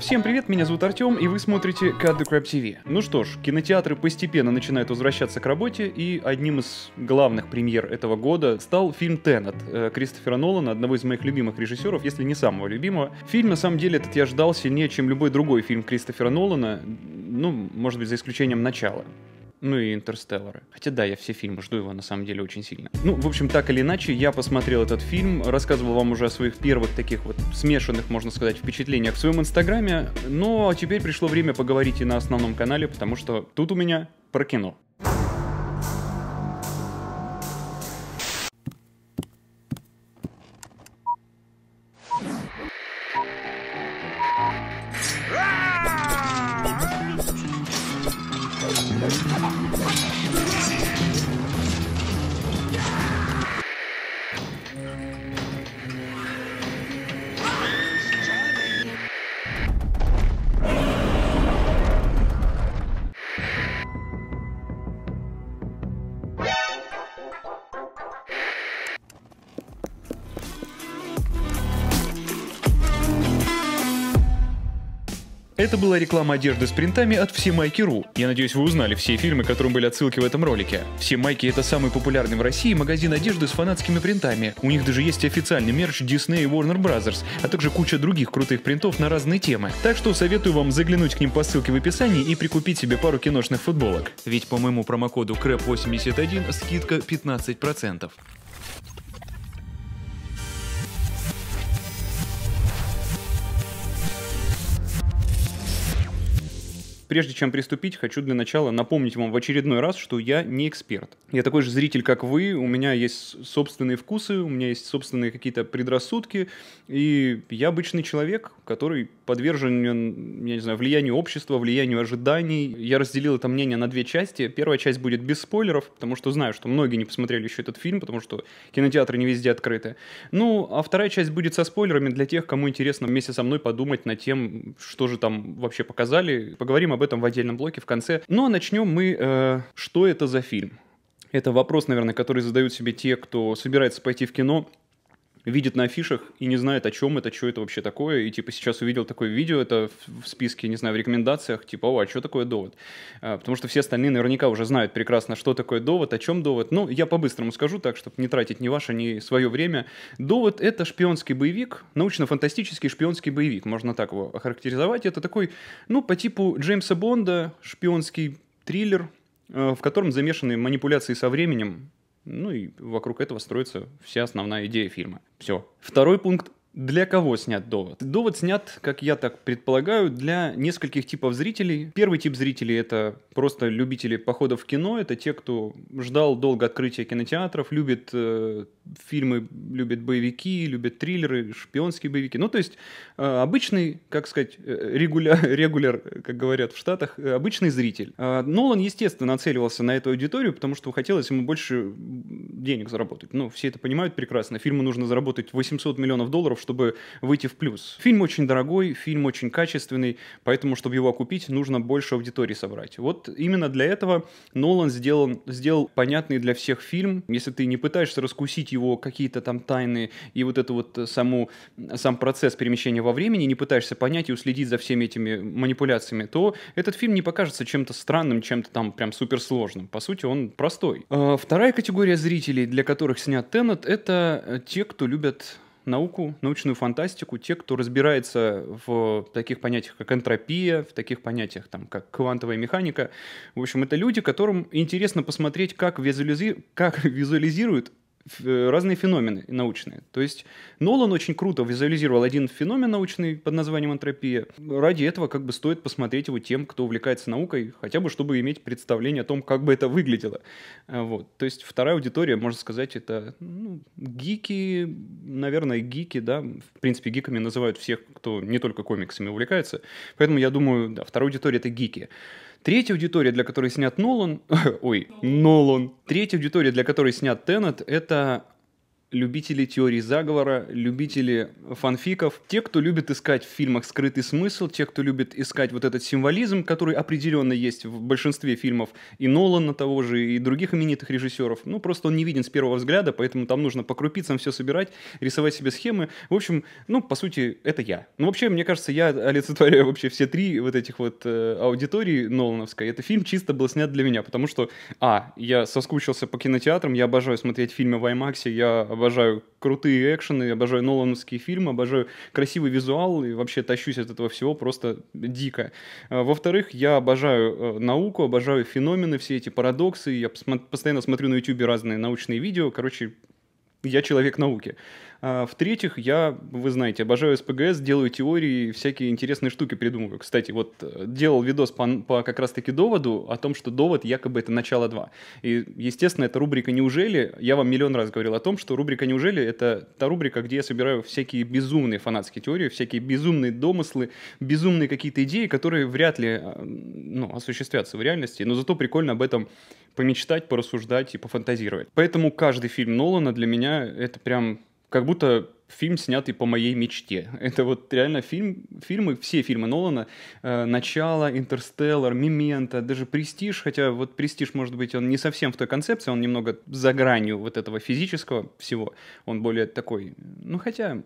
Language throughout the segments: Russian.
Всем привет, меня зовут Артем, и вы смотрите Cut the Crap TV. Ну что ж, кинотеатры постепенно начинают возвращаться к работе, и одним из главных премьер этого года стал фильм «Теннет» э, Кристофера Нолана, одного из моих любимых режиссеров, если не самого любимого. Фильм, на самом деле, этот я ждал сильнее, чем любой другой фильм Кристофера Нолана, ну, может быть, за исключением начала ну и «Интерстеллары». Хотя да, я все фильмы жду его на самом деле очень сильно. Ну, в общем, так или иначе, я посмотрел этот фильм, рассказывал вам уже о своих первых таких вот смешанных, можно сказать, впечатлениях в своем инстаграме, но теперь пришло время поговорить и на основном канале, потому что тут у меня про кино. Это была реклама одежды с принтами от всемайки.ру. Я надеюсь, вы узнали все фильмы, которым были отсылки в этом ролике. Все майки это самый популярный в России магазин одежды с фанатскими принтами. У них даже есть официальный мерч Disney и Warner Brothers, а также куча других крутых принтов на разные темы. Так что советую вам заглянуть к ним по ссылке в описании и прикупить себе пару киношных футболок. Ведь по моему промокоду CREP81 скидка 15%. Прежде чем приступить, хочу для начала напомнить вам в очередной раз, что я не эксперт. Я такой же зритель, как вы, у меня есть собственные вкусы, у меня есть собственные какие-то предрассудки, и я обычный человек, который подвержен, я не знаю, влиянию общества, влиянию ожиданий. Я разделил это мнение на две части. Первая часть будет без спойлеров, потому что знаю, что многие не посмотрели еще этот фильм, потому что кинотеатры не везде открыты. Ну, а вторая часть будет со спойлерами для тех, кому интересно вместе со мной подумать над тем, что же там вообще показали. Поговорим об этом в отдельном блоке в конце. Ну, а начнем мы, э, что это за фильм? Это вопрос, наверное, который задают себе те, кто собирается пойти в кино видит на афишах и не знает, о чем это, что это вообще такое. И типа сейчас увидел такое видео, это в списке, не знаю, в рекомендациях, типа, о, а что такое довод? А, потому что все остальные наверняка уже знают прекрасно, что такое довод, о чем довод. Ну, я по-быстрому скажу так, чтобы не тратить ни ваше, ни свое время. Довод — это шпионский боевик, научно-фантастический шпионский боевик, можно так его охарактеризовать. Это такой, ну, по типу Джеймса Бонда, шпионский триллер, а, в котором замешаны манипуляции со временем, ну и вокруг этого строится вся основная идея фильма. Все. Второй пункт для кого снят довод? Довод снят, как я так предполагаю, для нескольких типов зрителей. Первый тип зрителей — это просто любители походов в кино, это те, кто ждал долго открытия кинотеатров, любит э, фильмы, любит боевики, любит триллеры, шпионские боевики. Ну, то есть э, обычный, как сказать, э, регуля... регуляр, как говорят в Штатах, э, обычный зритель. Э, Нолан, естественно, нацеливался на эту аудиторию, потому что хотелось ему больше денег заработать. Ну, все это понимают прекрасно. Фильму нужно заработать 800 миллионов долларов, чтобы выйти в плюс. Фильм очень дорогой, фильм очень качественный, поэтому, чтобы его купить, нужно больше аудитории собрать. Вот именно для этого Нолан сделал, сделал понятный для всех фильм. Если ты не пытаешься раскусить его какие-то там тайны и вот это вот э, саму, сам процесс перемещения во времени, не пытаешься понять и уследить за всеми этими манипуляциями, то этот фильм не покажется чем-то странным, чем-то там прям суперсложным. По сути, он простой. А вторая категория зрителей, для которых снят Теннет, это те, кто любят науку, научную фантастику те, кто разбирается в таких понятиях, как энтропия, в таких понятиях, там, как квантовая механика. В общем, это люди, которым интересно посмотреть, как, визуализи... как визуализируют Э, разные феномены научные. То есть Нолан очень круто визуализировал один феномен научный под названием энтропия. Ради этого как бы стоит посмотреть его тем, кто увлекается наукой, хотя бы чтобы иметь представление о том, как бы это выглядело. Э, вот. То есть вторая аудитория, можно сказать, это ну, гики, наверное, гики, да. В принципе, гиками называют всех, кто не только комиксами увлекается. Поэтому я думаю, да, вторая аудитория — это гики. Третья аудитория, для которой снят Нолан... Ой, Нолан. Третья аудитория, для которой снят Теннет, это любители теории заговора, любители фанфиков, те, кто любит искать в фильмах скрытый смысл, те, кто любит искать вот этот символизм, который определенно есть в большинстве фильмов и Нолана того же, и других именитых режиссеров. Ну, просто он не виден с первого взгляда, поэтому там нужно по крупицам все собирать, рисовать себе схемы. В общем, ну, по сути, это я. Ну, вообще, мне кажется, я олицетворяю вообще все три вот этих вот э, аудитории Нолановской. Это фильм чисто был снят для меня, потому что, а, я соскучился по кинотеатрам, я обожаю смотреть фильмы в IMAX, я обожаю крутые экшены, обожаю нолановские фильмы, обожаю красивый визуал и вообще тащусь от этого всего просто дико. А, во-вторых, я обожаю э, науку, обожаю феномены, все эти парадоксы. Я постоянно смотрю на YouTube разные научные видео. Короче, я человек науки. А в-третьих, я, вы знаете, обожаю СПГС, делаю теории, всякие интересные штуки придумываю. Кстати, вот э, делал видос по, по как раз-таки доводу о том, что довод якобы это начало 2. И, естественно, это рубрика «Неужели?» Я вам миллион раз говорил о том, что рубрика «Неужели?» — это та рубрика, где я собираю всякие безумные фанатские теории, всякие безумные домыслы, безумные какие-то идеи, которые вряд ли э, ну, осуществятся в реальности, но зато прикольно об этом помечтать, порассуждать и пофантазировать. Поэтому каждый фильм Нолана для меня это прям как будто фильм, снятый по моей мечте. Это вот реально фильм, фильмы, все фильмы Нолана, э, «Начало», «Интерстеллар», «Мемента», даже «Престиж», хотя вот «Престиж», может быть, он не совсем в той концепции, он немного за гранью вот этого физического всего, он более такой, ну хотя,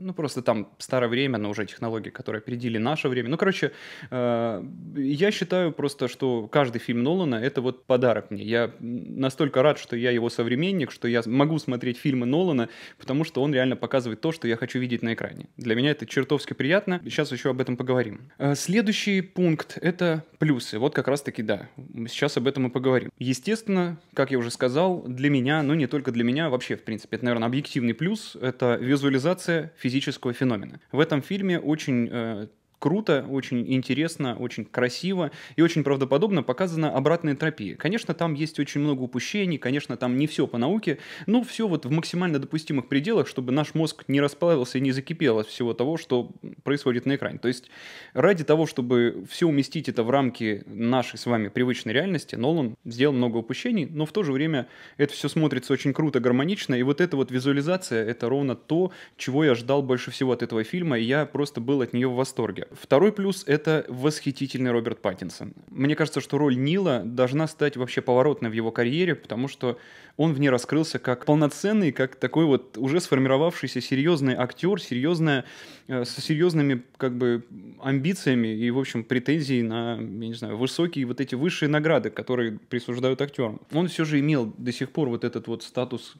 ну просто там старое время, но уже технологии, которые опередили наше время. Ну, короче, э, я считаю просто, что каждый фильм Нолана — это вот подарок мне. Я настолько рад, что я его современник, что я могу смотреть фильмы Нолана, потому что он реально показывает показывает то, что я хочу видеть на экране. Для меня это чертовски приятно. Сейчас еще об этом поговорим. Э, следующий пункт — это плюсы. Вот как раз-таки да. Сейчас об этом и поговорим. Естественно, как я уже сказал, для меня, но ну, не только для меня, вообще, в принципе, это, наверное, объективный плюс — это визуализация физического феномена. В этом фильме очень э, круто, очень интересно, очень красиво и очень правдоподобно показана обратная тропия. Конечно, там есть очень много упущений, конечно, там не все по науке, но все вот в максимально допустимых пределах, чтобы наш мозг не расплавился и не закипел от всего того, что происходит на экране. То есть ради того, чтобы все уместить это в рамки нашей с вами привычной реальности, Нолан сделал много упущений, но в то же время это все смотрится очень круто, гармонично, и вот эта вот визуализация — это ровно то, чего я ждал больше всего от этого фильма, и я просто был от нее в восторге. Второй плюс — это восхитительный Роберт Паттинсон. Мне кажется, что роль Нила должна стать вообще поворотной в его карьере, потому что он в ней раскрылся как полноценный, как такой вот уже сформировавшийся серьезный актер, серьезная, э, с серьезными как бы амбициями и, в общем, претензией на, я не знаю, высокие вот эти высшие награды, которые присуждают актерам. Он все же имел до сих пор вот этот вот статус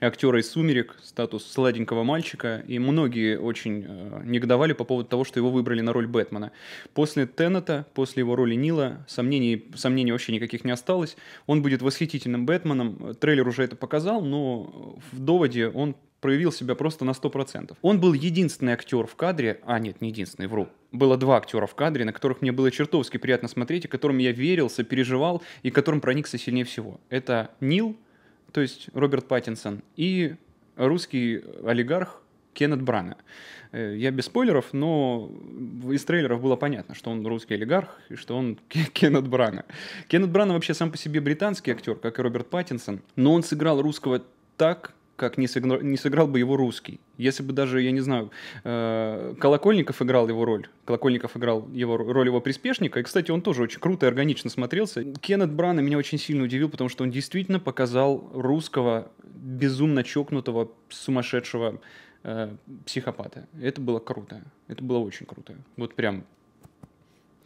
актера из «Сумерек», статус сладенького мальчика, и многие очень э, негодовали по поводу того, что его выбрали на роль Бэтмена. После Теннета, после его роли Нила, сомнений, сомнений вообще никаких не осталось. Он будет восхитительным Бэтменом, трейлер уже это показал, но в доводе он проявил себя просто на 100%. Он был единственный актер в кадре, а нет, не единственный, вру. Было два актера в кадре, на которых мне было чертовски приятно смотреть, и которым я верился, переживал, и которым проникся сильнее всего. Это Нил – то есть Роберт Паттинсон, и русский олигарх Кеннет Брана. Э, я без спойлеров, но из трейлеров было понятно, что он русский олигарх и что он Кеннет Брана. Кеннет Брана вообще сам по себе британский актер, как и Роберт Паттинсон, но он сыграл русского так, как не сыграл, не сыграл бы его русский. Если бы даже, я не знаю, э, Колокольников играл его роль, Колокольников играл его роль его приспешника, и, кстати, он тоже очень круто и органично смотрелся. Кеннет Брана меня очень сильно удивил, потому что он действительно показал русского безумно чокнутого, сумасшедшего э, психопата. Это было круто. Это было очень круто. Вот прям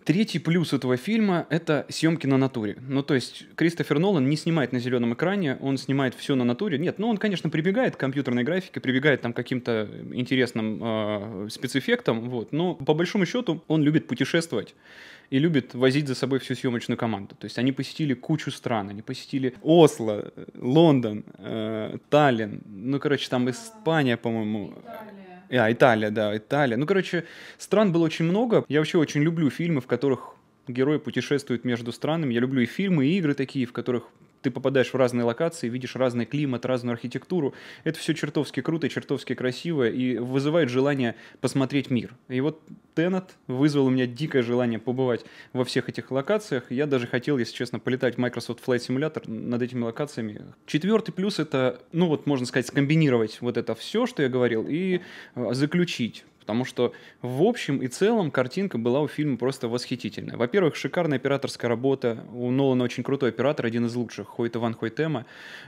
Третий плюс этого фильма — это съемки на натуре. Ну, то есть Кристофер Нолан не снимает на зеленом экране, он снимает все на натуре. Нет, ну, он, конечно, прибегает к компьютерной графике, прибегает там к каким-то интересным э, спецэффектам, вот. Но, по большому счету, он любит путешествовать и любит возить за собой всю съемочную команду. То есть они посетили кучу стран, они посетили Осло, Лондон, э, Таллин, ну, короче, там а, Испания, по-моему. Италия. А, Италия, да, Италия. Ну, короче, стран было очень много. Я вообще очень люблю фильмы, в которых герои путешествуют между странами. Я люблю и фильмы, и игры такие, в которых ты попадаешь в разные локации, видишь разный климат, разную архитектуру. Это все чертовски круто, чертовски красиво и вызывает желание посмотреть мир. И вот Теннет вызвал у меня дикое желание побывать во всех этих локациях. Я даже хотел, если честно, полетать в Microsoft Flight Simulator над этими локациями. Четвертый плюс — это, ну вот можно сказать, скомбинировать вот это все, что я говорил, и э, заключить Потому что в общем и целом картинка была у фильма просто восхитительная. Во-первых, шикарная операторская работа. У Нолана очень крутой оператор, один из лучших, Хойта Ван Хойтема.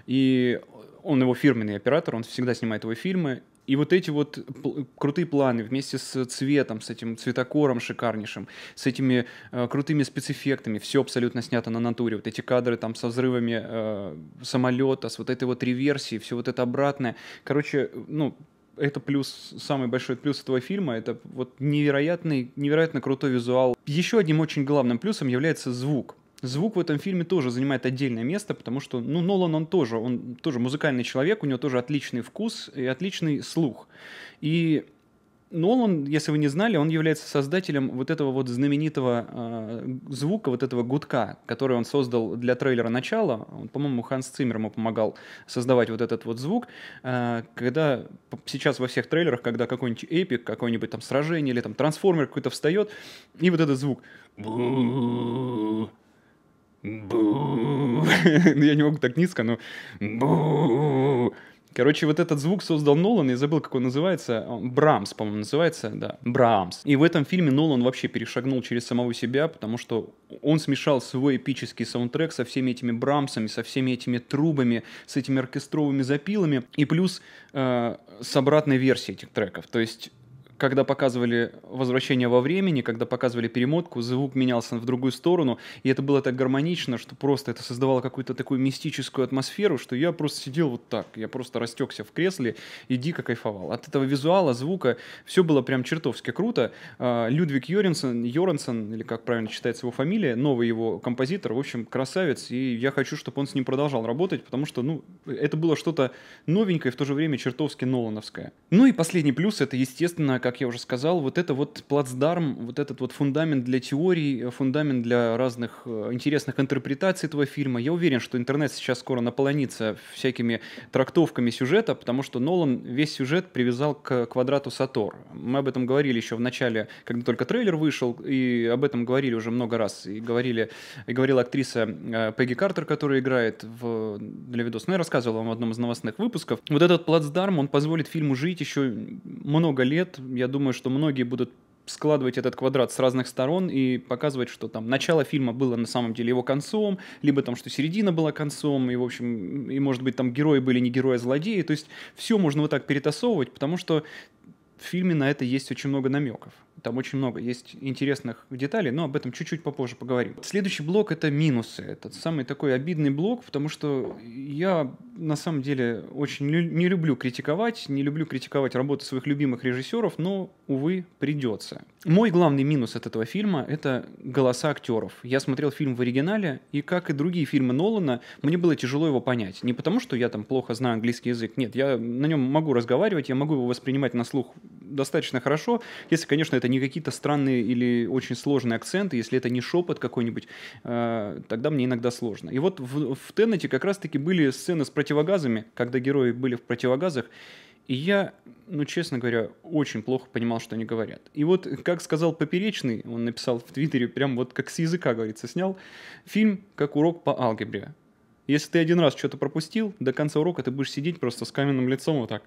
И он его фирменный оператор, он всегда снимает его фильмы. И вот эти вот крутые планы вместе с цветом, с этим цветокором шикарнейшим, с этими э, крутыми спецэффектами, все абсолютно снято на натуре. Вот эти кадры там со взрывами э, самолета, с вот этой вот реверсией, все вот это обратное. Короче, ну, это плюс, самый большой плюс этого фильма, это вот невероятный, невероятно крутой визуал. Еще одним очень главным плюсом является звук. Звук в этом фильме тоже занимает отдельное место, потому что, ну, Нолан, он тоже, он тоже музыкальный человек, у него тоже отличный вкус и отличный слух. И Нолан, если вы не знали, он является создателем вот этого вот знаменитого э, звука, вот этого гудка, который он создал для трейлера начала. Он, по-моему, Ханс Циммер ему помогал создавать вот этот вот звук. Э, когда сейчас во всех трейлерах, когда какой-нибудь эпик, какое-нибудь там сражение или там трансформер какой-то встает, и вот этот звук. Я не могу так низко, но... Короче, вот этот звук создал Нолан, я забыл, как он называется, Брамс, по-моему, называется, да, Брамс. И в этом фильме Нолан вообще перешагнул через самого себя, потому что он смешал свой эпический саундтрек со всеми этими Брамсами, со всеми этими трубами, с этими оркестровыми запилами, и плюс э, с обратной версией этих треков. То есть когда показывали возвращение во времени, когда показывали перемотку, звук менялся в другую сторону, и это было так гармонично, что просто это создавало какую-то такую мистическую атмосферу, что я просто сидел вот так, я просто растекся в кресле и дико кайфовал. От этого визуала, звука, все было прям чертовски круто. А, Людвиг Йоренсон, Йоренсон или как правильно читается его фамилия, новый его композитор, в общем, красавец, и я хочу, чтобы он с ним продолжал работать, потому что, ну, это было что-то новенькое, в то же время чертовски Нолановское. Ну и последний плюс, это, естественно, как как я уже сказал, вот это вот плацдарм, вот этот вот фундамент для теорий, э, фундамент для разных э, интересных интерпретаций этого фильма. Я уверен, что интернет сейчас скоро наполонится всякими трактовками сюжета, потому что Нолан весь сюжет привязал к квадрату Сатор. Мы об этом говорили еще в начале, когда только трейлер вышел, и об этом говорили уже много раз. И, говорили, и говорила актриса э, Пегги Картер, которая играет в, для видоса. Ну, я рассказывал вам в одном из новостных выпусков. Вот этот плацдарм, он позволит фильму жить еще много лет, я думаю, что многие будут складывать этот квадрат с разных сторон и показывать, что там начало фильма было на самом деле его концом, либо там, что середина была концом, и, в общем, и, может быть, там герои были не герои, а злодеи. То есть все можно вот так перетасовывать, потому что в фильме на это есть очень много намеков. Там очень много есть интересных деталей, но об этом чуть-чуть попозже поговорим. Следующий блок — это минусы. Это самый такой обидный блок, потому что я на самом деле очень не люблю критиковать, не люблю критиковать работы своих любимых режиссеров, но, увы, придется. Мой главный минус от этого фильма — это голоса актеров. Я смотрел фильм в оригинале, и, как и другие фильмы Нолана, мне было тяжело его понять. Не потому, что я там плохо знаю английский язык, нет, я на нем могу разговаривать, я могу его воспринимать на слух достаточно хорошо, если, конечно, это не какие-то странные или очень сложные акценты, если это не шепот какой-нибудь, э, тогда мне иногда сложно. И вот в, в Теннете как раз-таки были сцены с противогазами, когда герои были в противогазах, и я, ну, честно говоря, очень плохо понимал, что они говорят. И вот, как сказал Поперечный, он написал в Твиттере, прям вот как с языка, говорится, снял, фильм как урок по алгебре. Если ты один раз что-то пропустил, до конца урока ты будешь сидеть просто с каменным лицом вот так.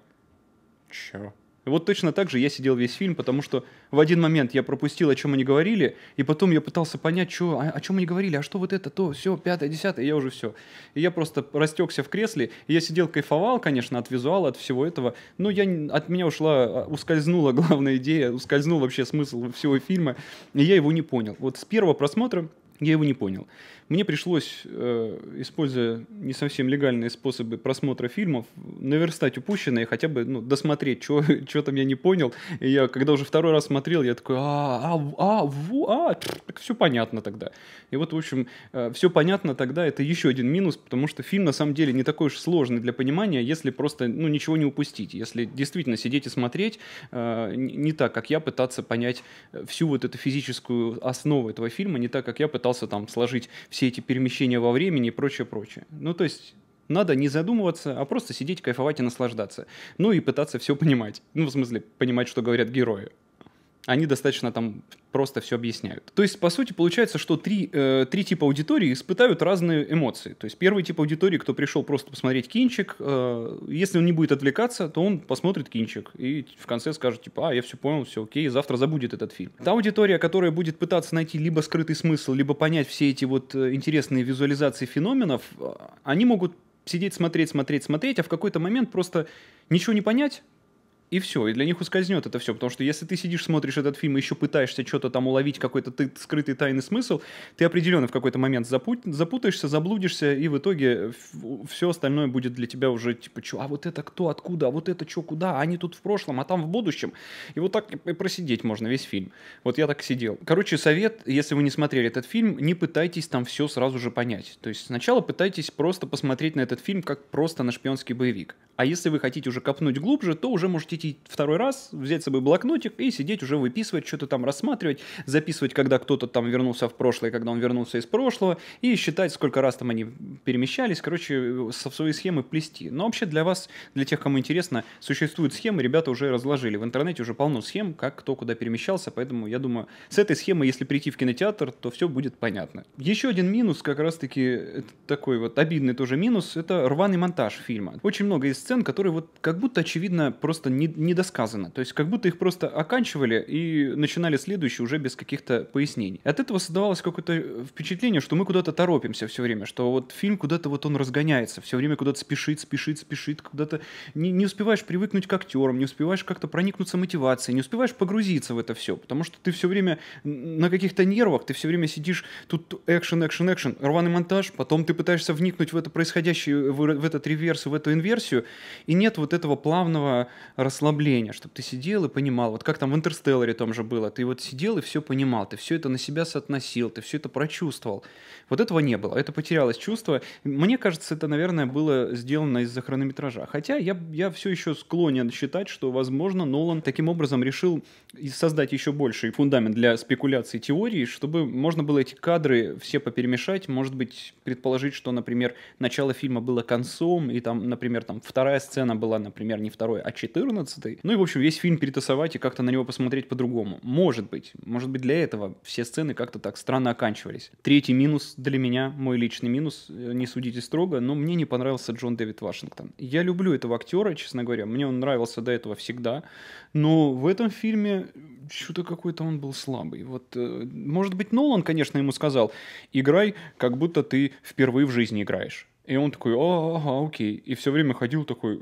Чё? вот точно так же я сидел весь фильм, потому что в один момент я пропустил, о чем они говорили, и потом я пытался понять, что, а, о, о чем они говорили, а что вот это, то, все, пятое, десятое, и я уже все. И я просто растекся в кресле, и я сидел, кайфовал, конечно, от визуала, от всего этого, но я, от меня ушла, а, ускользнула главная идея, ускользнул вообще смысл всего фильма, и я его не понял. Вот с первого просмотра я его не понял. Мне пришлось, э, используя не совсем легальные способы просмотра фильмов, наверстать упущенное и хотя бы ну, досмотреть, что там я не понял. И я, когда уже второй раз смотрел, я такой, а, а, а, ву, а, так все понятно тогда. И вот, в общем, э, все понятно тогда, это еще один минус, потому что фильм на самом деле не такой уж сложный для понимания, если просто ну, ничего не упустить, если действительно сидеть и смотреть, э, не так, как я пытаться понять всю вот эту физическую основу этого фильма, не так, как я пытался там сложить все эти перемещения во времени и прочее, прочее. Ну, то есть надо не задумываться, а просто сидеть, кайфовать и наслаждаться. Ну и пытаться все понимать. Ну, в смысле, понимать, что говорят герои они достаточно там просто все объясняют. То есть, по сути, получается, что три, э, три типа аудитории испытают разные эмоции. То есть, первый тип аудитории, кто пришел просто посмотреть кинчик, э, если он не будет отвлекаться, то он посмотрит кинчик и в конце скажет, типа, а, я все понял, все окей, завтра забудет этот фильм. Та аудитория, которая будет пытаться найти либо скрытый смысл, либо понять все эти вот э, интересные визуализации феноменов, э, они могут сидеть, смотреть, смотреть, смотреть, а в какой-то момент просто ничего не понять, и все, и для них ускользнет это все, потому что если ты сидишь, смотришь этот фильм и еще пытаешься что-то там уловить, какой-то ты, скрытый тайный смысл, ты определенно в какой-то момент запут, запутаешься, заблудишься, и в итоге все остальное будет для тебя уже типа, что, а вот это кто, откуда, а вот это что, куда, а они тут в прошлом, а там в будущем. И вот так и просидеть можно весь фильм. Вот я так сидел. Короче, совет, если вы не смотрели этот фильм, не пытайтесь там все сразу же понять. То есть сначала пытайтесь просто посмотреть на этот фильм как просто на шпионский боевик. А если вы хотите уже копнуть глубже, то уже можете посетить второй раз, взять с собой блокнотик и сидеть уже выписывать, что-то там рассматривать, записывать, когда кто-то там вернулся в прошлое, когда он вернулся из прошлого, и считать, сколько раз там они перемещались, короче, со своей схемы плести. Но вообще для вас, для тех, кому интересно, существуют схемы, ребята уже разложили. В интернете уже полно схем, как кто куда перемещался, поэтому я думаю, с этой схемой если прийти в кинотеатр, то все будет понятно. Еще один минус, как раз-таки такой вот обидный тоже минус, это рваный монтаж фильма. Очень много есть сцен, которые вот как будто очевидно просто не недосказанно. То есть как будто их просто оканчивали и начинали следующий уже без каких-то пояснений. От этого создавалось какое-то впечатление, что мы куда-то торопимся все время, что вот фильм куда-то вот он разгоняется, все время куда-то спешит, спешит, спешит, куда-то не, не успеваешь привыкнуть к актерам, не успеваешь как-то проникнуться мотивацией, не успеваешь погрузиться в это все, потому что ты все время на каких-то нервах, ты все время сидишь, тут экшен, экшен, экшен, рваный монтаж, потом ты пытаешься вникнуть в это происходящее, в, в этот реверс, в эту инверсию, и нет вот этого плавного рас расслабление, чтобы ты сидел и понимал, вот как там в «Интерстелларе» том же было, ты вот сидел и все понимал, ты все это на себя соотносил, ты все это прочувствовал. Вот этого не было, это потерялось чувство. Мне кажется, это, наверное, было сделано из-за хронометража. Хотя я, я все еще склонен считать, что, возможно, Нолан таким образом решил создать еще больший фундамент для спекуляций теории, чтобы можно было эти кадры все поперемешать, может быть, предположить, что, например, начало фильма было концом, и там, например, там вторая сцена была, например, не второй, а четырнадцатой. Ну и, в общем, весь фильм перетасовать и как-то на него посмотреть по-другому. Может быть. Может быть, для этого все сцены как-то так странно оканчивались. Третий минус для меня, мой личный минус, э, не судите строго, но мне не понравился Джон Дэвид Вашингтон. Я люблю этого актера, честно говоря, мне он нравился до этого всегда, но в этом фильме что-то какой-то он был слабый. Вот, э, может быть, Нолан, конечно, ему сказал, играй, как будто ты впервые в жизни играешь. И он такой, ага, окей. И все время ходил такой,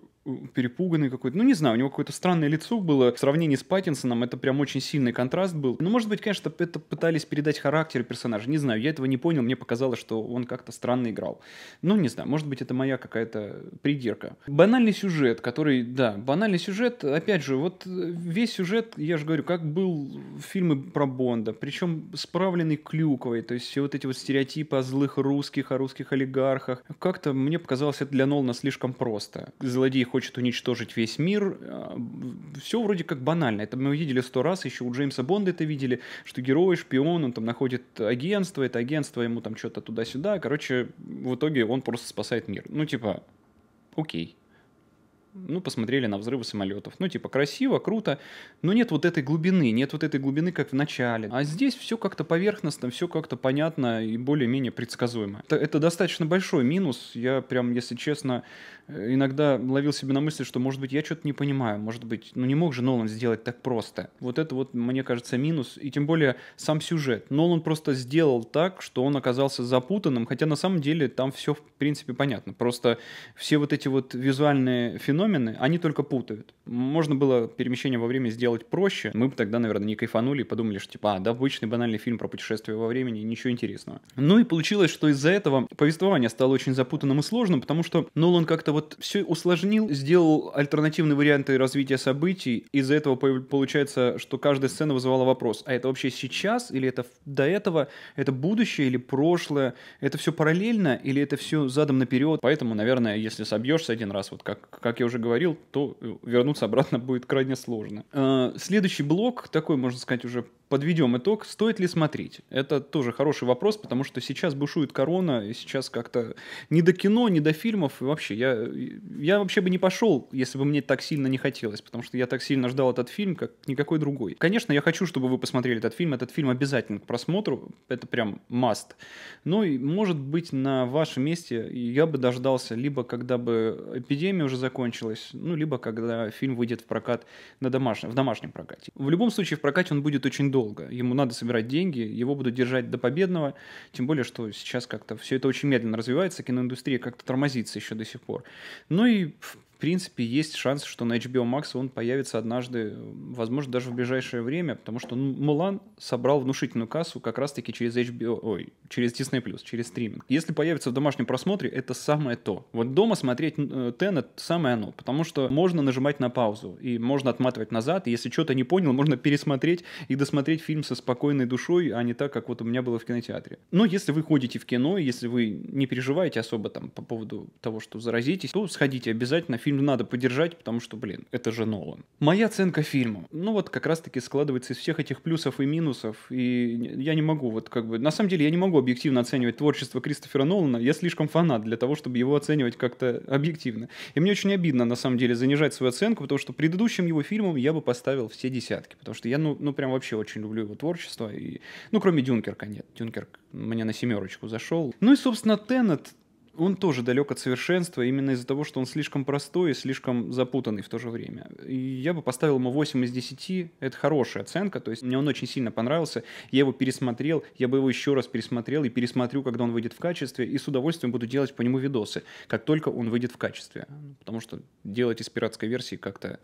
перепуганный какой-то. Ну, не знаю, у него какое-то странное лицо было. В сравнении с Паттинсоном это прям очень сильный контраст был. Ну, может быть, конечно, это пытались передать характер персонажа. Не знаю, я этого не понял. Мне показалось, что он как-то странно играл. Ну, не знаю, может быть, это моя какая-то придирка. Банальный сюжет, который, да, банальный сюжет, опять же, вот весь сюжет, я же говорю, как был фильмы про Бонда, причем справленный клюквой, то есть все вот эти вот стереотипы о злых русских, о русских олигархах. Как-то мне показалось это для Нолана слишком просто. Злодей хочет уничтожить весь мир. Э, все вроде как банально. Это мы видели сто раз, еще у Джеймса Бонда это видели, что герой, шпион, он там находит агентство, это агентство ему там что-то туда-сюда. Короче, в итоге он просто спасает мир. Ну, типа, окей. Ну, посмотрели на взрывы самолетов. Ну, типа, красиво, круто, но нет вот этой глубины, нет вот этой глубины, как в начале. А здесь все как-то поверхностно, все как-то понятно и более-менее предсказуемо. Это, это достаточно большой минус. Я прям, если честно, иногда ловил себе на мысли, что, может быть, я что-то не понимаю, может быть, ну не мог же Нолан сделать так просто. Вот это вот, мне кажется, минус, и тем более сам сюжет. Нолан просто сделал так, что он оказался запутанным, хотя на самом деле там все, в принципе, понятно. Просто все вот эти вот визуальные феномены, они только путают. Можно было перемещение во время сделать проще, мы бы тогда, наверное, не кайфанули и подумали, что типа, а, да, обычный банальный фильм про путешествие во времени, ничего интересного. Ну и получилось, что из-за этого повествование стало очень запутанным и сложным, потому что Нолан как-то вот все усложнил, сделал альтернативные варианты развития событий. Из-за этого получается, что каждая сцена вызывала вопрос, а это вообще сейчас или это до этого? Это будущее или прошлое? Это все параллельно или это все задом наперед? Поэтому, наверное, если собьешься один раз, вот как, как я уже говорил, то э, вернуться обратно будет крайне сложно. А, следующий блок, такой, можно сказать, уже подведем итог. Стоит ли смотреть? Это тоже хороший вопрос, потому что сейчас бушует корона, и сейчас как-то не до кино, не до фильмов. И вообще, я, я вообще бы не пошел, если бы мне так сильно не хотелось, потому что я так сильно ждал этот фильм, как никакой другой. Конечно, я хочу, чтобы вы посмотрели этот фильм. Этот фильм обязательно к просмотру. Это прям must. Но, ну может быть, на вашем месте я бы дождался, либо когда бы эпидемия уже закончилась, ну, либо когда фильм выйдет в прокат на домашнем в домашнем прокате. В любом случае, в прокате он будет очень недолго. Ему надо собирать деньги, его будут держать до победного, тем более, что сейчас как-то все это очень медленно развивается, киноиндустрия как-то тормозится еще до сих пор. Ну и в принципе, есть шанс, что на HBO Max он появится однажды, возможно, даже в ближайшее время, потому что ну, Мулан собрал внушительную кассу как раз-таки через HBO, ой, через Disney+, через стриминг. Если появится в домашнем просмотре, это самое то. Вот дома смотреть э, Теннет самое оно, потому что можно нажимать на паузу и можно отматывать назад, и если что-то не понял, можно пересмотреть и досмотреть фильм со спокойной душой, а не так, как вот у меня было в кинотеатре. Но если вы ходите в кино, если вы не переживаете особо там по поводу того, что заразитесь, то сходите обязательно фильм надо поддержать, потому что, блин, это же Нолан. Моя оценка фильма, ну вот как раз-таки складывается из всех этих плюсов и минусов, и я не могу вот как бы... На самом деле я не могу объективно оценивать творчество Кристофера Нолана, я слишком фанат для того, чтобы его оценивать как-то объективно. И мне очень обидно, на самом деле, занижать свою оценку, потому что предыдущим его фильмом я бы поставил все десятки, потому что я, ну, ну прям вообще очень люблю его творчество, и... ну, кроме Дюнкерка, нет, Дюнкерк мне на семерочку зашел. Ну и, собственно, Теннет, он тоже далек от совершенства именно из-за того, что он слишком простой и слишком запутанный в то же время. И я бы поставил ему 8 из 10. Это хорошая оценка, то есть мне он очень сильно понравился. Я его пересмотрел, я бы его еще раз пересмотрел и пересмотрю, когда он выйдет в качестве, и с удовольствием буду делать по нему видосы, как только он выйдет в качестве. Потому что делать из пиратской версии как-то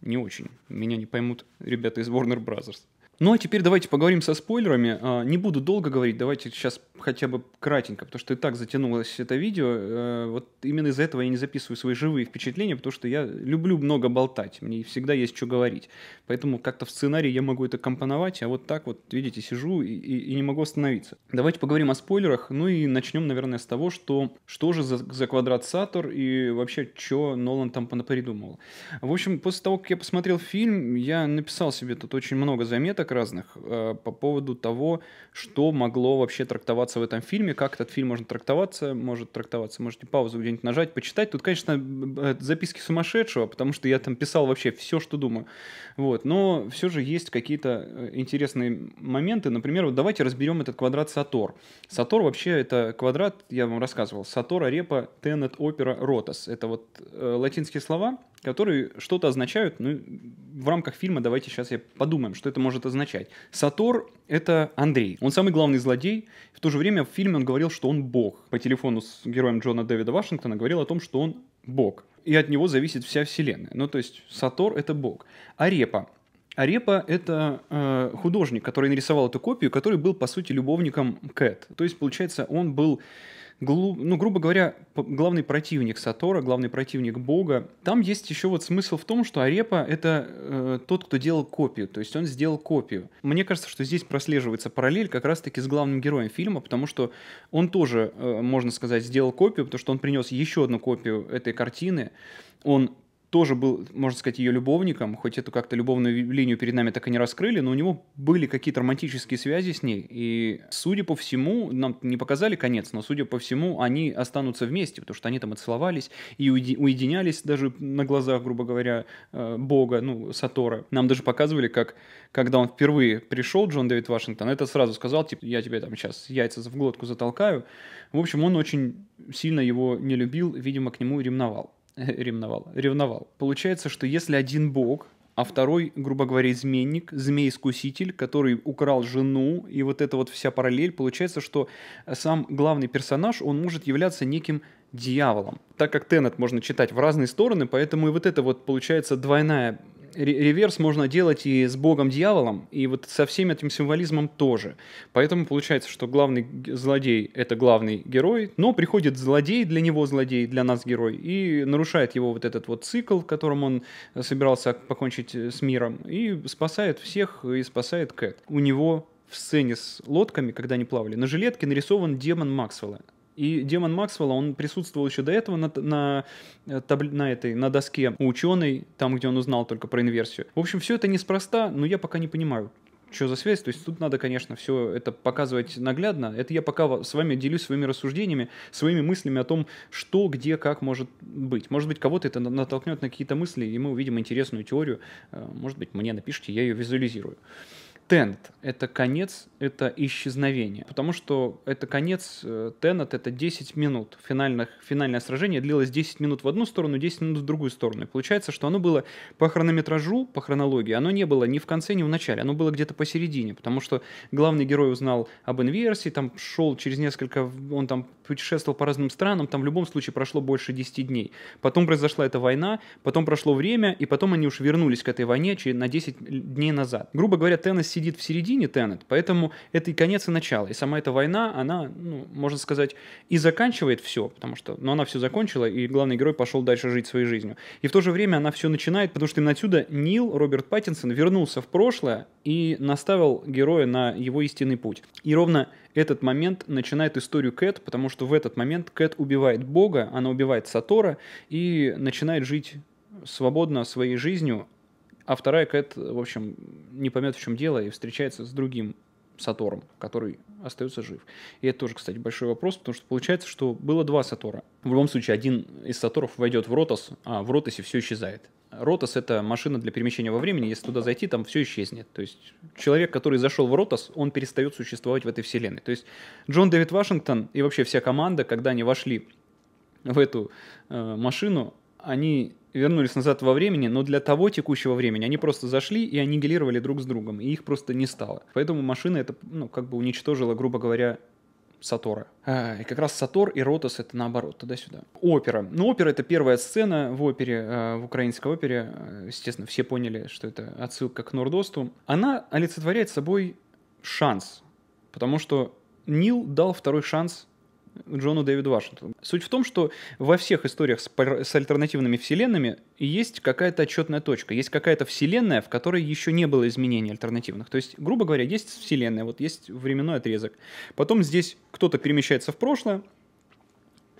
не очень. Меня не поймут ребята из Warner Brothers. Ну а теперь давайте поговорим со спойлерами. А, не буду долго говорить, давайте сейчас хотя бы кратенько, потому что и так затянулось это видео. Э, вот именно из-за этого я не записываю свои живые впечатления, потому что я люблю много болтать, мне всегда есть что говорить. Поэтому как-то в сценарии я могу это компоновать, а вот так вот, видите, сижу и, и, и не могу остановиться. Давайте поговорим о спойлерах, ну и начнем, наверное, с того, что, что же за, за квадрат Сатур и вообще, что Нолан там понапридумывал. В общем, после того, как я посмотрел фильм, я написал себе тут очень много заметок, оценок разных э, по поводу того, что могло вообще трактоваться в этом фильме, как этот фильм может трактоваться, может трактоваться, можете паузу где-нибудь нажать, почитать. Тут, конечно, записки сумасшедшего, потому что я там писал вообще все, что думаю. Вот. Но все же есть какие-то э, интересные моменты. Например, вот давайте разберем этот квадрат Сатор. Сатор вообще это квадрат, я вам рассказывал, Сатора, Репа, Тенет, Опера, Ротас. Это вот э, латинские слова, которые что-то означают. Ну, в рамках фильма давайте сейчас я подумаем, что это может означать. Сатор — это Андрей. Он самый главный злодей. В то же время в фильме он говорил, что он бог. По телефону с героем Джона Дэвида Вашингтона говорил о том, что он бог. И от него зависит вся вселенная. Ну, то есть Сатор — это бог. Арепа Арепа — это э, художник, который нарисовал эту копию, который был, по сути, любовником Кэт. То есть, получается, он был глу, ну, грубо говоря, главный противник Сатора, главный противник Бога. Там есть еще вот смысл в том, что Арепа — это э, тот, кто делал копию, то есть он сделал копию. Мне кажется, что здесь прослеживается параллель как раз-таки с главным героем фильма, потому что он тоже, э, можно сказать, сделал копию, потому что он принес еще одну копию этой картины, он тоже был, можно сказать, ее любовником, хоть эту как-то любовную линию перед нами так и не раскрыли, но у него были какие-то романтические связи с ней, и, судя по всему, нам не показали конец, но, судя по всему, они останутся вместе, потому что они там и целовались, и уединялись даже на глазах, грубо говоря, э, бога, ну, Сатора. Нам даже показывали, как, когда он впервые пришел, Джон Дэвид Вашингтон, это сразу сказал, типа, я тебе там сейчас яйца в глотку затолкаю. В общем, он очень сильно его не любил, видимо, к нему ревновал. ревновал, ревновал. Получается, что если один бог, а второй, грубо говоря, изменник, змей-искуситель, который украл жену, и вот эта вот вся параллель, получается, что сам главный персонаж, он может являться неким дьяволом. Так как Теннет можно читать в разные стороны, поэтому и вот это вот получается двойная реверс можно делать и с богом-дьяволом, и вот со всем этим символизмом тоже. Поэтому получается, что главный злодей — это главный герой, но приходит злодей, для него злодей, для нас герой, и нарушает его вот этот вот цикл, которым он э, собирался покончить э, с миром, и спасает всех, и спасает Кэт. У него в сцене с лодками, когда они плавали, на жилетке нарисован демон Максвелла. И демон Максвелла, он присутствовал еще до этого на, на, э, таб, на этой, на доске у ученой, там, где он узнал только про инверсию. В общем, все это неспроста, но я пока не понимаю, что за связь. То есть тут надо, конечно, все это показывать наглядно. Это я пока с вами делюсь своими рассуждениями, своими мыслями о том, что, где, как может быть. Может быть, кого-то это натолкнет на какие-то мысли, и мы увидим интересную теорию. Э, может быть, мне напишите, я ее визуализирую тент — это конец, это исчезновение. Потому что это конец, э, тенет — это 10 минут. Финальных, финальное сражение длилось 10 минут в одну сторону, 10 минут в другую сторону. И получается, что оно было по хронометражу, по хронологии, оно не было ни в конце, ни в начале. Оно было где-то посередине, потому что главный герой узнал об инверсии, там шел через несколько... Он там путешествовал по разным странам, там в любом случае прошло больше 10 дней. Потом произошла эта война, потом прошло время, и потом они уж вернулись к этой войне на 10 дней назад. Грубо говоря, Теннес сидит в середине Теннет, поэтому это и конец, и начало. И сама эта война, она, ну, можно сказать, и заканчивает все, потому что, ну, она все закончила, и главный герой пошел дальше жить своей жизнью. И в то же время она все начинает, потому что именно отсюда Нил, Роберт Паттинсон, вернулся в прошлое, и наставил героя на его истинный путь. И ровно этот момент начинает историю Кэт, потому что в этот момент Кэт убивает Бога, она убивает Сатора и начинает жить свободно своей жизнью, а вторая Кэт, в общем, не поймет, в чем дело, и встречается с другим Сатором, который остается жив. И это тоже, кстати, большой вопрос, потому что получается, что было два Сатора. В любом случае, один из Саторов войдет в Ротос, а в Ротосе все исчезает. Ротос — это машина для перемещения во времени, если туда зайти, там все исчезнет. То есть человек, который зашел в Ротос, он перестает существовать в этой вселенной. То есть Джон Дэвид Вашингтон и вообще вся команда, когда они вошли в эту э, машину, они вернулись назад во времени, но для того текущего времени они просто зашли и аннигилировали друг с другом, и их просто не стало. Поэтому машина это, ну, как бы уничтожила, грубо говоря, Сатора. А, и как раз Сатор и Ротос — это наоборот, туда-сюда. Опера. Ну, опера — это первая сцена в опере, э, в украинской опере. Э, естественно, все поняли, что это отсылка к Нордосту. Она олицетворяет собой шанс, потому что Нил дал второй шанс Джону Дэвиду Вашингтону. Суть в том, что во всех историях с, с альтернативными вселенными есть какая-то отчетная точка, есть какая-то вселенная, в которой еще не было изменений альтернативных. То есть, грубо говоря, есть вселенная, вот есть временной отрезок. Потом здесь кто-то перемещается в прошлое,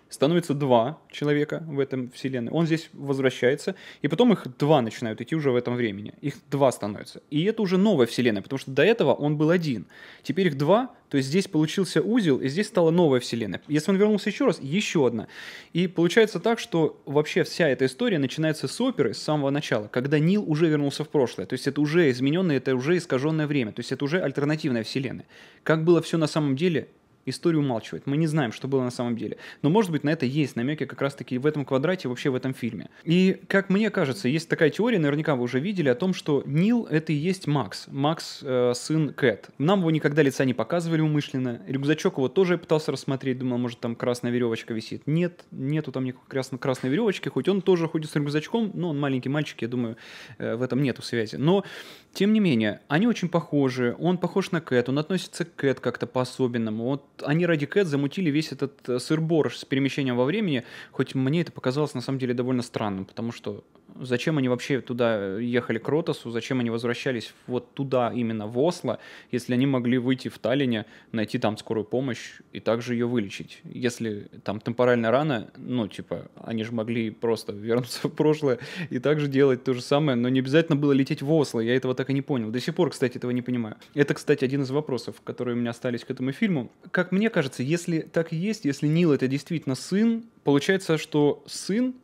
становится два человека в этом вселенной. Он здесь возвращается, и потом их два начинают идти уже в этом времени. Их два становится, И это уже новая вселенная, потому что до этого он был один. Теперь их два, то есть здесь получился узел, и здесь стала новая вселенная. Если он вернулся еще раз, еще одна. И получается так, что вообще вся эта история начинается с оперы, с самого начала, когда Нил уже вернулся в прошлое. То есть это уже измененное, это уже искаженное время. То есть это уже альтернативная вселенная. Как было все на самом деле, историю умалчивает. Мы не знаем, что было на самом деле. Но, может быть, на это есть намеки как раз-таки в этом квадрате, вообще в этом фильме. И, как мне кажется, есть такая теория, наверняка вы уже видели, о том, что Нил — это и есть Макс. Макс э, — сын Кэт. Нам его никогда лица не показывали умышленно. Рюкзачок его тоже я пытался рассмотреть, думал, может, там красная веревочка висит. Нет, нету там никакой красной красной веревочки, хоть он тоже ходит с рюкзачком, но он маленький мальчик, я думаю, э, в этом нету связи. Но, тем не менее, они очень похожи. Он похож на Кэт, он относится к Кэт как-то по-особенному. Вот они ради Кэт замутили весь этот э, сыр-борош с перемещением во времени, хоть мне это показалось на самом деле довольно странным, потому что Зачем они вообще туда э, ехали к Ротосу? Зачем они возвращались вот туда, именно в Осло, если они могли выйти в Таллине, найти там скорую помощь и также ее вылечить? Если там темпоральная рана, ну, типа, они же могли просто вернуться в прошлое и также делать то же самое, но не обязательно было лететь в Осло, я этого так и не понял. До сих пор, кстати, этого не понимаю. Это, кстати, один из вопросов, которые у меня остались к этому фильму. Как мне кажется, если так и есть, если Нил это действительно сын, получается, что сын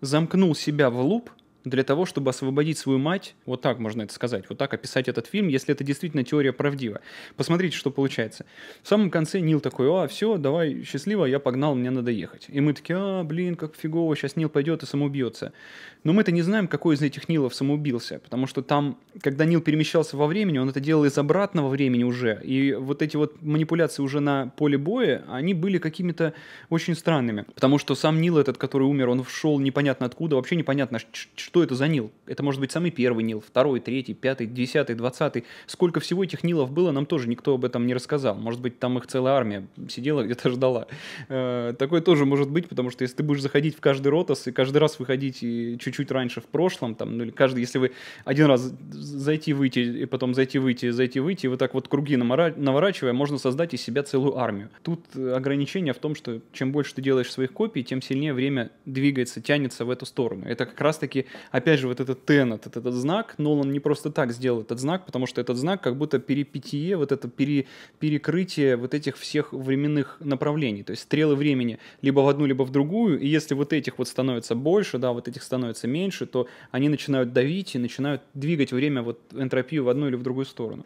замкнул себя в луп для того, чтобы освободить свою мать, вот так можно это сказать, вот так описать этот фильм, если это действительно теория правдива. Посмотрите, что получается. В самом конце Нил такой, а, все, давай, счастливо, я погнал, мне надо ехать. И мы такие, а, блин, как фигово, сейчас Нил пойдет и самоубьется. Но мы это не знаем, какой из этих Нилов самоубился, потому что там, когда Нил перемещался во времени, он это делал из обратного времени уже. И вот эти вот манипуляции уже на поле боя, они были какими-то очень странными. Потому что сам Нил этот, который умер, он шел непонятно откуда, вообще непонятно, что это за Нил. Это может быть самый первый Нил, второй, третий, пятый, десятый, двадцатый. Сколько всего этих Нилов было, нам тоже никто об этом не рассказал. Может быть, там их целая армия сидела где-то ждала. Э, такое тоже может быть, потому что если ты будешь заходить в каждый ротос и каждый раз выходить и чуть чуть раньше в прошлом, там, ну или каждый, если вы один раз зайти, выйти, и потом зайти, выйти, зайти, выйти, и вот так вот круги наворачивая, можно создать из себя целую армию. Тут э, ограничение в том, что чем больше ты делаешь своих копий, тем сильнее время двигается, тянется в эту сторону. Это как раз-таки, опять же, вот этот тен этот, этот знак, но он не просто так сделал этот знак, потому что этот знак как будто перепитие, вот это пере, перекрытие вот этих всех временных направлений, то есть стрелы времени либо в одну, либо в другую, и если вот этих вот становится больше, да, вот этих становится становится меньше, то они начинают давить и начинают двигать время вот энтропию в одну или в другую сторону.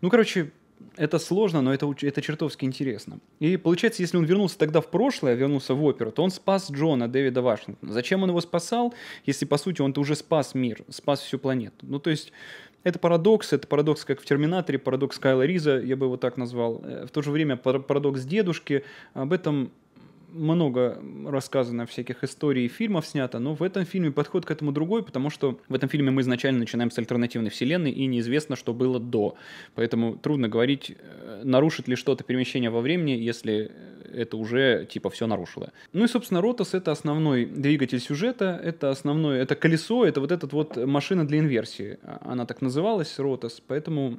Ну, короче, это сложно, но это, это чертовски интересно. И получается, если он вернулся тогда в прошлое, вернулся в оперу, то он спас Джона Дэвида Вашингтона. Зачем он его спасал, если, по сути, он-то уже спас мир, спас всю планету? Ну, то есть, это парадокс, это парадокс как в «Терминаторе», парадокс Кайла Риза, я бы его так назвал. Э, в то же время парадокс дедушки. Об этом много рассказано всяких историй и фильмов снято, но в этом фильме подход к этому другой, потому что в этом фильме мы изначально начинаем с альтернативной вселенной, и неизвестно, что было до. Поэтому трудно говорить, э, нарушит ли что-то перемещение во времени, если это уже типа все нарушило. Ну и, собственно, Ротос — это основной двигатель сюжета, это основное, это колесо, это вот этот вот машина для инверсии. А, она так называлась, Ротос, поэтому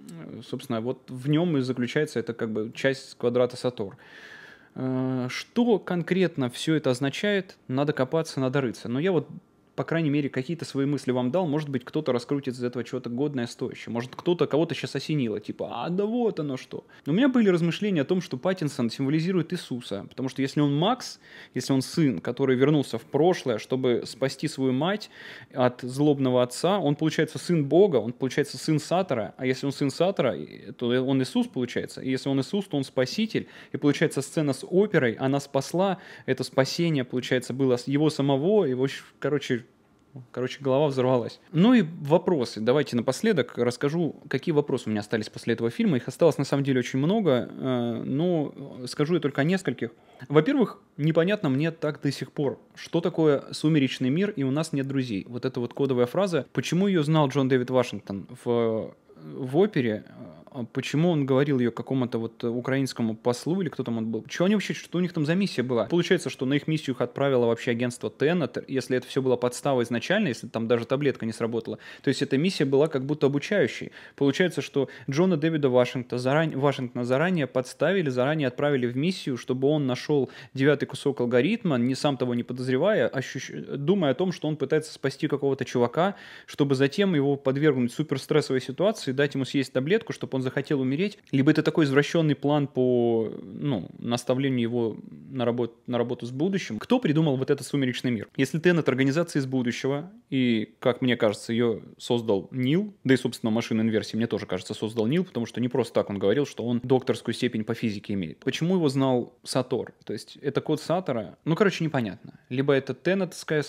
э, собственно, вот в нем и заключается это как бы часть квадрата Сатур. Э, что конкретно все это означает, надо копаться, надо рыться. Но я вот по крайней мере, какие-то свои мысли вам дал. Может быть, кто-то раскрутит из этого чего-то годное, стоящее. Может, кто-то кого-то сейчас осенило, типа, а да вот оно что. У меня были размышления о том, что Паттинсон символизирует Иисуса, потому что если он Макс, если он сын, который вернулся в прошлое, чтобы спасти свою мать от злобного отца, он, получается, сын Бога, он, получается, сын Сатора, а если он сын Сатора, то он Иисус, получается, и если он Иисус, то он спаситель, и, получается, сцена с оперой, она спасла, это спасение, получается, было его самого, его, короче, Короче, голова взорвалась. Ну и вопросы. Давайте напоследок расскажу, какие вопросы у меня остались после этого фильма. Их осталось на самом деле очень много, э, но ну, скажу я только о нескольких. Во-первых, непонятно мне так до сих пор, что такое «Сумеречный мир» и «У нас нет друзей». Вот эта вот кодовая фраза. Почему ее знал Джон Дэвид Вашингтон в в опере а, почему он говорил ее какому-то вот э, украинскому послу или кто там он был. Чего они вообще, что у них там за миссия была? Получается, что на их миссию их отправило вообще агентство Теннет, если это все было подстава изначально, если там даже таблетка не сработала. То есть эта миссия была как будто обучающей. Получается, что Джона Дэвида Вашингтона, заран... Вашингтона заранее подставили, заранее отправили в миссию, чтобы он нашел девятый кусок алгоритма, не сам того не подозревая, ощущ... думая о том, что он пытается спасти какого-то чувака, чтобы затем его подвергнуть суперстрессовой ситуации, дать ему съесть таблетку, чтобы он захотел умереть, либо это такой извращенный план по ну, наставлению его на, работ, на работу с будущим. Кто придумал вот этот сумеречный мир? Если Теннет организация из будущего, и, как мне кажется, ее создал Нил, да и, собственно, машина инверсии, мне тоже кажется, создал Нил, потому что не просто так он говорил, что он докторскую степень по физике имеет. Почему его знал Сатор? То есть это код Сатора? Ну, короче, непонятно. Либо это Теннетская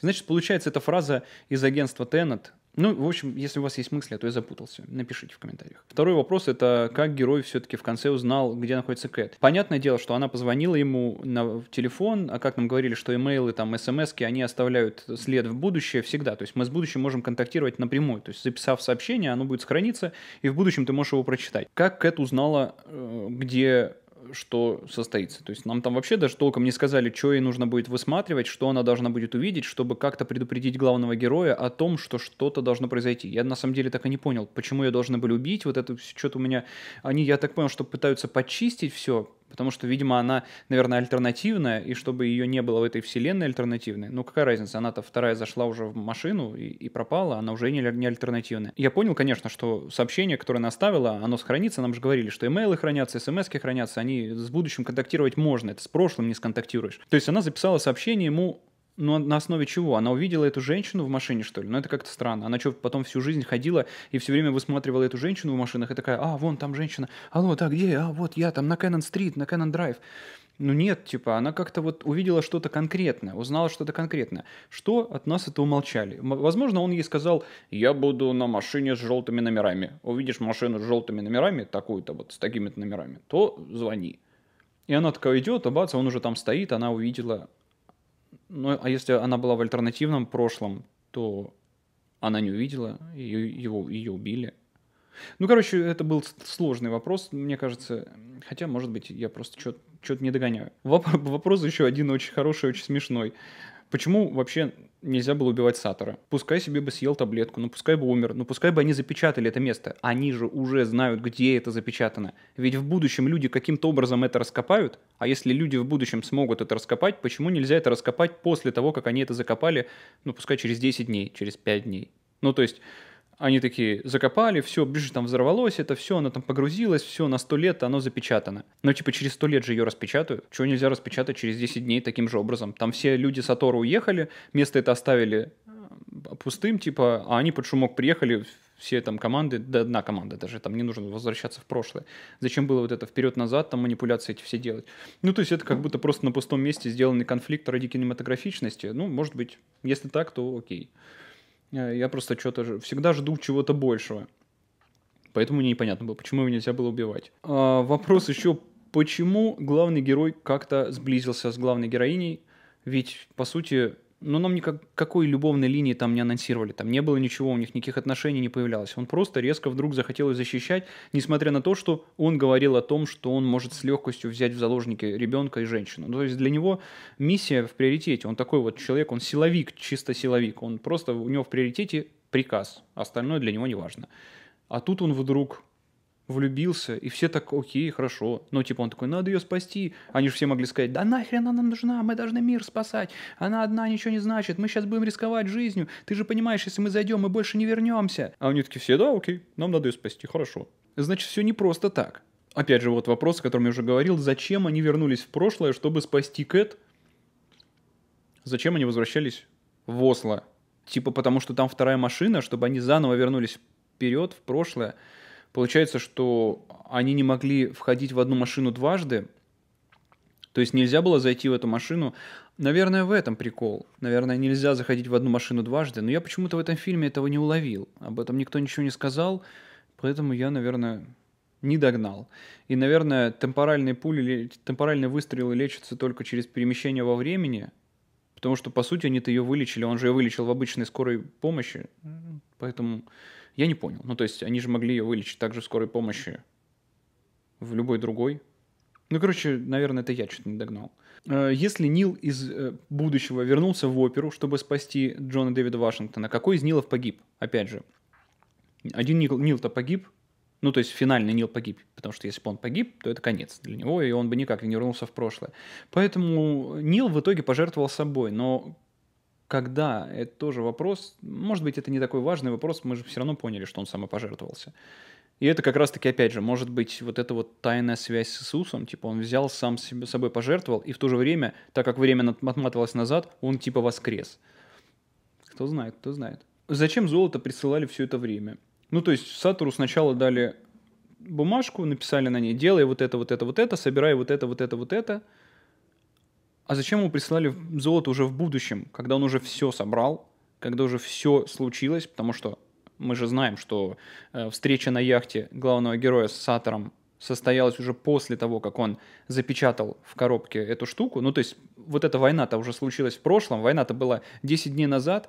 Значит, получается, эта фраза из агентства Теннет, ну, в общем, если у вас есть мысли, а то я запутался, напишите в комментариях. Второй вопрос – это как герой все-таки в конце узнал, где находится Кэт. Понятное дело, что она позвонила ему на телефон, а как нам говорили, что имейлы, там, смс они оставляют след в будущее всегда. То есть мы с будущим можем контактировать напрямую. То есть записав сообщение, оно будет сохраниться, и в будущем ты можешь его прочитать. Как Кэт узнала, э, где что состоится. То есть нам там вообще даже толком не сказали, что ей нужно будет высматривать, что она должна будет увидеть, чтобы как-то предупредить главного героя о том, что что-то должно произойти. Я на самом деле так и не понял, почему ее должны были убить, вот это что-то у меня... Они, я так понял, что пытаются почистить все, Потому что, видимо, она, наверное, альтернативная, и чтобы ее не было в этой вселенной альтернативной, ну какая разница, она-то вторая зашла уже в машину и, и пропала, она уже не, не альтернативная. Я понял, конечно, что сообщение, которое она оставила, оно сохранится, нам же говорили, что имейлы хранятся, смс хранятся, они с будущим контактировать можно, это с прошлым не сконтактируешь. То есть она записала сообщение ему но ну, а на основе чего? Она увидела эту женщину в машине, что ли? Ну, это как-то странно. Она что, потом всю жизнь ходила и все время высматривала эту женщину в машинах и такая, а, вон там женщина, алло, да, где? А, вот я там на Кэнон-стрит, на Кэнон-драйв. Ну нет, типа, она как-то вот увидела что-то конкретное, узнала что-то конкретное. Что от нас это умолчали? Возможно, он ей сказал, я буду на машине с желтыми номерами. Увидишь машину с желтыми номерами, такую-то вот, с такими-то номерами, то звони. И она такая идет, а бац, он уже там стоит, она увидела ну, а если она была в альтернативном прошлом, то она не увидела, ее, его, ее убили. Ну, короче, это был сложный вопрос, мне кажется. Хотя, может быть, я просто что-то не догоняю. Воп- вопрос еще один очень хороший, очень смешной. Почему вообще нельзя было убивать Сатора? Пускай себе бы съел таблетку, ну пускай бы умер, ну пускай бы они запечатали это место. Они же уже знают, где это запечатано. Ведь в будущем люди каким-то образом это раскопают, а если люди в будущем смогут это раскопать, почему нельзя это раскопать после того, как они это закопали, ну пускай через 10 дней, через 5 дней? Ну то есть они такие закопали, все, бежит там взорвалось, это все, оно там погрузилось, все, на сто лет оно запечатано. Но типа через сто лет же ее распечатают. Чего нельзя распечатать через 10 дней таким же образом? Там все люди Сатора уехали, место это оставили э, пустым, типа, а они под шумок приехали, все там команды, да одна команда даже, там не нужно возвращаться в прошлое. Зачем было вот это вперед-назад, там манипуляции эти все делать? Ну, то есть это как будто просто на пустом месте сделанный конфликт ради кинематографичности. Ну, может быть, если так, то окей. Э, я просто что-то всегда жду чего-то большего. Поэтому мне непонятно было, почему его нельзя было убивать. А, вопрос еще, почему главный герой как-то сблизился с главной героиней? Ведь, по сути, но нам никакой любовной линии там не анонсировали, там не было ничего, у них никаких отношений не появлялось. Он просто резко вдруг захотел их защищать, несмотря на то, что он говорил о том, что он может с легкостью взять в заложники ребенка и женщину. То есть для него миссия в приоритете, он такой вот человек, он силовик, чисто силовик, он просто, у него в приоритете приказ, остальное для него не важно. А тут он вдруг влюбился, и все так, окей, хорошо. Но типа он такой, надо ее спасти. Они же все могли сказать, да нахрен она нам нужна, мы должны мир спасать. Она одна ничего не значит, мы сейчас будем рисковать жизнью. Ты же понимаешь, если мы зайдем, мы больше не вернемся. А они такие все, да, окей, нам надо ее спасти, хорошо. Значит, все не просто так. Опять же, вот вопрос, о котором я уже говорил, зачем они вернулись в прошлое, чтобы спасти Кэт? Зачем они возвращались в Осло? Типа потому, что там вторая машина, чтобы они заново вернулись вперед, в прошлое. Получается, что они не могли входить в одну машину дважды, то есть нельзя было зайти в эту машину. Наверное, в этом прикол. Наверное, нельзя заходить в одну машину дважды, но я почему-то в этом фильме этого не уловил. Об этом никто ничего не сказал, поэтому я, наверное, не догнал. И, наверное, темпоральные пули, темпоральные выстрелы лечатся только через перемещение во времени, потому что, по сути, они-то ее вылечили, он же ее вылечил в обычной скорой помощи, поэтому я не понял. Ну, то есть они же могли ее вылечить также скорой помощи в любой другой. Ну, короче, наверное, это я что-то не догнал. Э, если Нил из э, будущего вернулся в оперу, чтобы спасти Джона Дэвида Вашингтона, какой из Нилов погиб? Опять же, один Нил- Нил-то погиб, ну, то есть финальный Нил погиб, потому что если бы он погиб, то это конец для него, и он бы никак не вернулся в прошлое. Поэтому Нил в итоге пожертвовал собой, но когда, это тоже вопрос. Может быть, это не такой важный вопрос, мы же все равно поняли, что он самопожертвовался. И это как раз-таки, опять же, может быть, вот эта вот тайная связь с Иисусом, типа он взял, сам себе, собой пожертвовал, и в то же время, так как время отматывалось назад, он типа воскрес. Кто знает, кто знает. Зачем золото присылали все это время? Ну, то есть Сатуру сначала дали бумажку, написали на ней, делай вот это, вот это, вот это, собирай вот это, вот это, вот это, а зачем ему прислали золото уже в будущем, когда он уже все собрал, когда уже все случилось? Потому что мы же знаем, что э, встреча на яхте главного героя с Сатором состоялась уже после того, как он запечатал в коробке эту штуку. Ну, то есть вот эта война-то уже случилась в прошлом, война-то была 10 дней назад,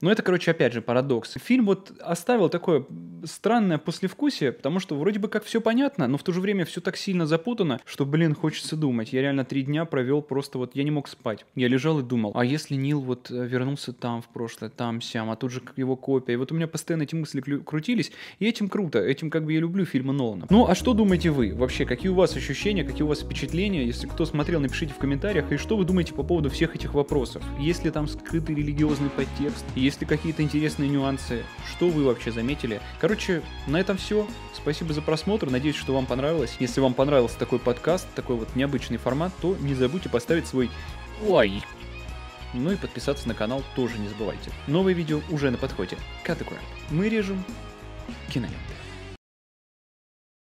но ну, это, короче, опять же парадокс. Фильм вот оставил такое странное послевкусие, потому что вроде бы как все понятно, но в то же время все так сильно запутано, что, блин, хочется думать. Я реально три дня провел просто вот, я не мог спать. Я лежал и думал, а если Нил вот э, вернулся там в прошлое, там, сям, а тут же его копия. И вот у меня постоянно эти мысли крутились, и этим круто, этим как бы я люблю фильмы Нолана. Ну, а что думаете вы? Вообще, какие у вас ощущения, какие у вас впечатления? Если кто смотрел, напишите в комментариях, и что вы думаете по поводу всех этих вопросов? Есть ли там скрытый религиозный подтекст? И есть ли какие-то интересные нюансы? Что вы вообще заметили? Короче, на этом все. Спасибо за просмотр. Надеюсь, что вам понравилось. Если вам понравился такой подкаст, такой вот необычный формат, то не забудьте поставить свой лайк. Ну и подписаться на канал тоже не забывайте. Новое видео уже на подходе. Катакурат. Мы режем кинолент.